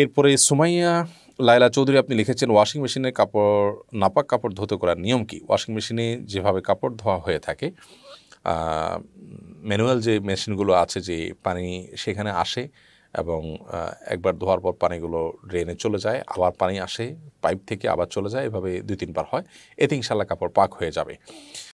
এরপরে সুমাইয়া লাইলা চৌধুরী আপনি লিখেছেন ওয়াশিং মেশিনে কাপড় নাপাক কাপড় ধুতে করার নিয়ম কি ওয়াশিং মেশিনে যেভাবে কাপড় ধোয়া হয়ে থাকে ম্যানুয়াল যে মেশিনগুলো আছে যে পানি সেখানে আসে এবং একবার ধোয়ার পর পানিগুলো ড্রেনে চলে যায় আবার পানি আসে পাইপ থেকে আবার চলে যায় এভাবে দুই তিনবার হয় এতে ইনশাল্লাহ কাপড় পাক হয়ে যাবে